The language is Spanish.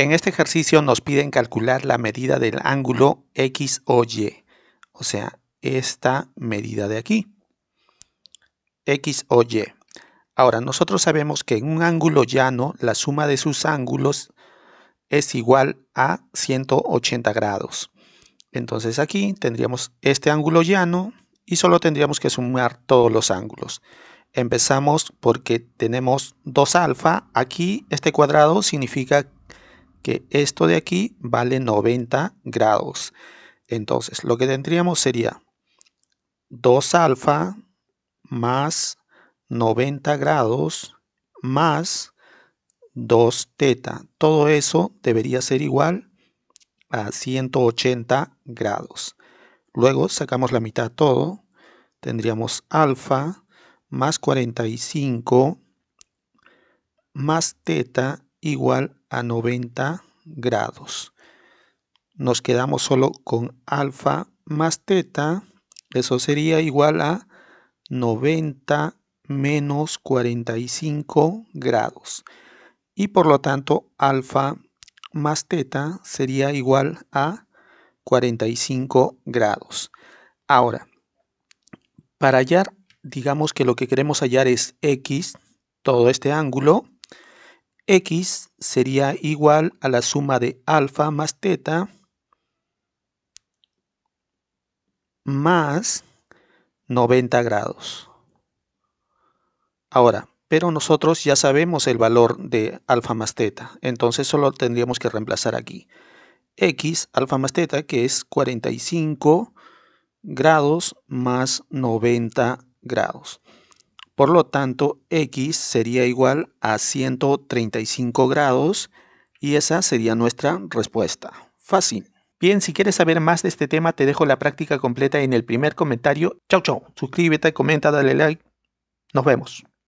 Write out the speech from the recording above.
En este ejercicio nos piden calcular la medida del ángulo X o Y, o sea, esta medida de aquí, X o Y. Ahora, nosotros sabemos que en un ángulo llano, la suma de sus ángulos es igual a 180 grados. Entonces aquí tendríamos este ángulo llano y solo tendríamos que sumar todos los ángulos. Empezamos porque tenemos 2 alfa. Aquí este cuadrado significa que esto de aquí vale 90 grados. Entonces, lo que tendríamos sería 2 alfa más 90 grados más 2 teta. Todo eso debería ser igual a 180 grados. Luego sacamos la mitad todo. Tendríamos alfa más 45 más teta igual a 90 grados. Nos quedamos solo con alfa más teta. Eso sería igual a 90 menos 45 grados. Y por lo tanto, alfa más teta sería igual a 45 grados. Ahora, para hallar, digamos que lo que queremos hallar es x, todo este ángulo, x sería igual a la suma de alfa más teta más 90 grados. Ahora, pero nosotros ya sabemos el valor de alfa más teta, entonces solo tendríamos que reemplazar aquí. x alfa más teta que es 45 grados más 90 grados. Por lo tanto, X sería igual a 135 grados y esa sería nuestra respuesta. Fácil. Bien, si quieres saber más de este tema, te dejo la práctica completa en el primer comentario. Chau, chau. Suscríbete, comenta, dale like. Nos vemos.